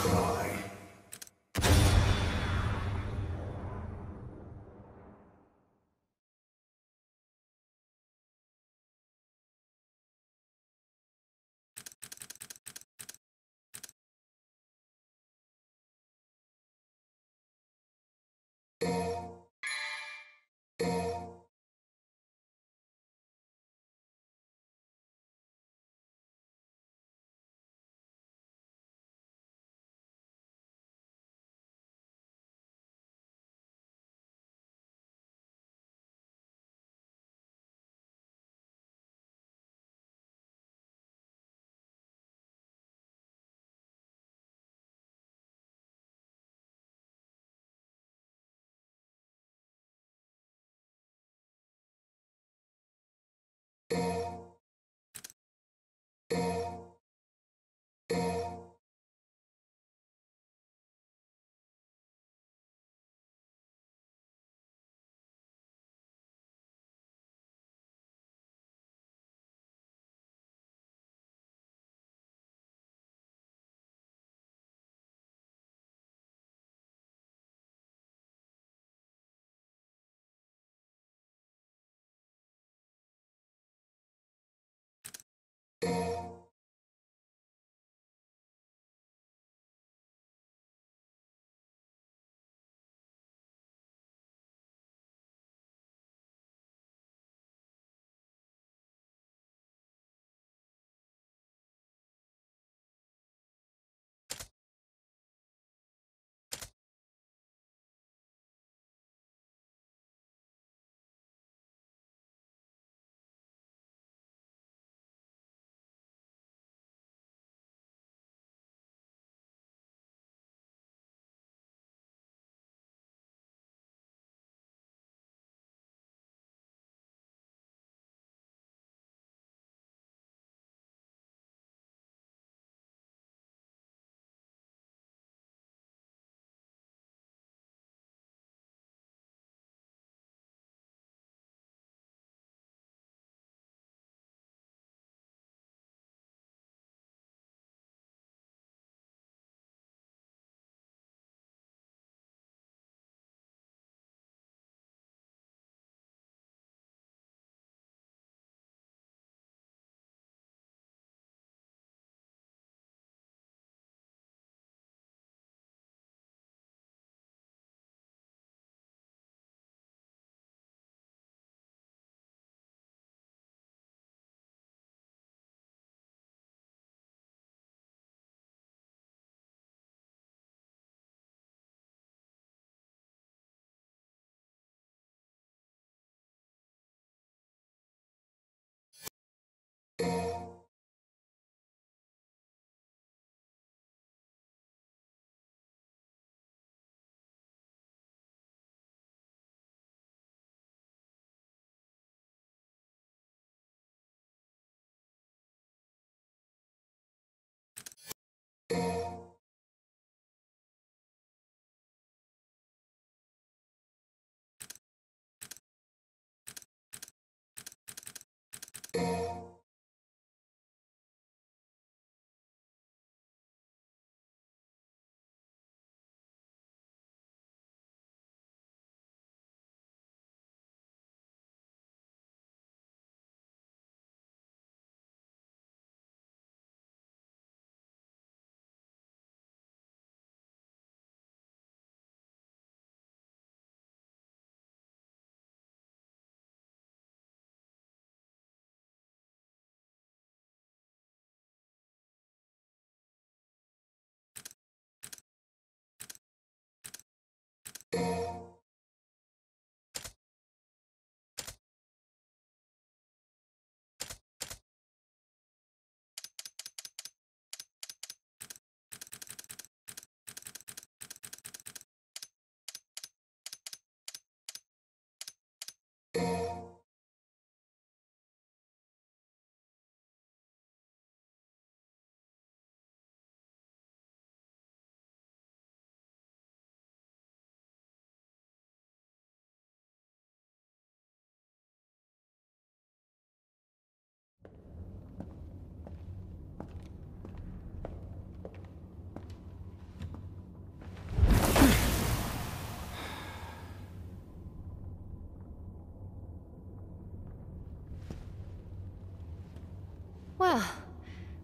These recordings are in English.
cry.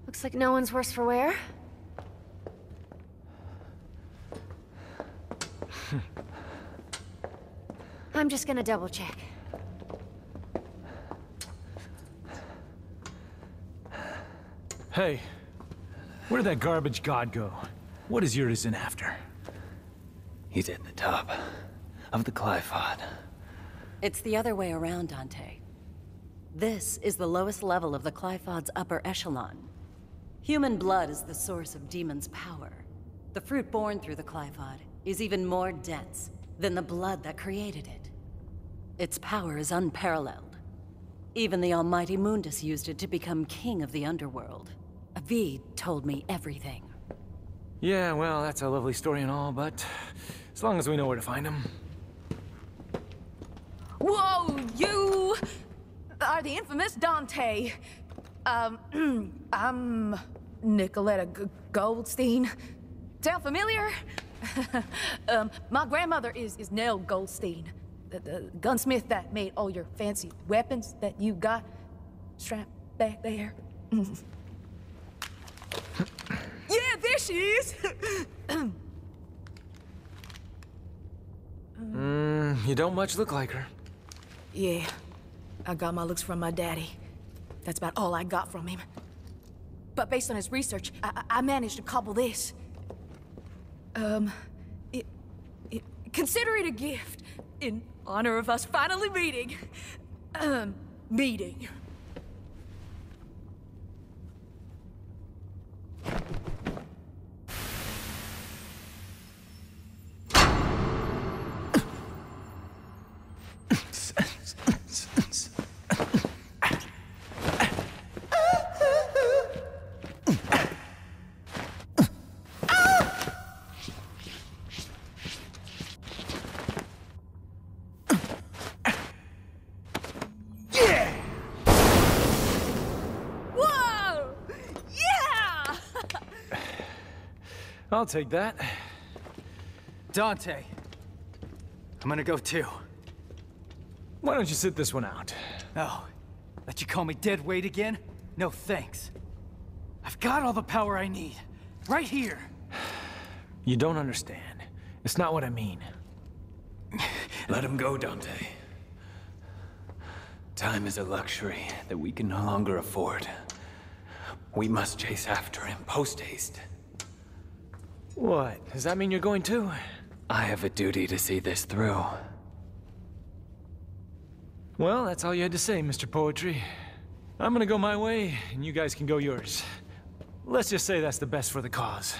Looks like no one's worse for wear. I'm just gonna double check. Hey, where'd that garbage god go? What is Urizen after? He's at the top of the Glyphod. It's the other way around, Dante. This is the lowest level of the Glyphod's upper echelon. Human blood is the source of demon's power. The fruit born through the Clivod is even more dense than the blood that created it. Its power is unparalleled. Even the almighty Mundus used it to become king of the underworld. Avid told me everything. Yeah, well, that's a lovely story and all, but as long as we know where to find him. Whoa, you are the infamous Dante. Um, um... Nicoletta G Goldstein. Sound familiar? um, my grandmother is, is Nell Goldstein, the, the, gunsmith that made all your fancy weapons that you got strapped back there. yeah, there she is! mm, you don't much look like her. Yeah, I got my looks from my daddy. That's about all I got from him. But based on his research, I, I managed to cobble this. Um, it, it, consider it a gift in honor of us finally meeting. Um, meeting. I'll take that. Dante. I'm gonna go too. Why don't you sit this one out? Oh, let you call me dead weight again? No thanks. I've got all the power I need. Right here. You don't understand. It's not what I mean. Let him go, Dante. Time is a luxury that we can no longer afford. We must chase after him post-haste. What? Does that mean you're going too? I have a duty to see this through. Well, that's all you had to say, Mr. Poetry. I'm gonna go my way, and you guys can go yours. Let's just say that's the best for the cause.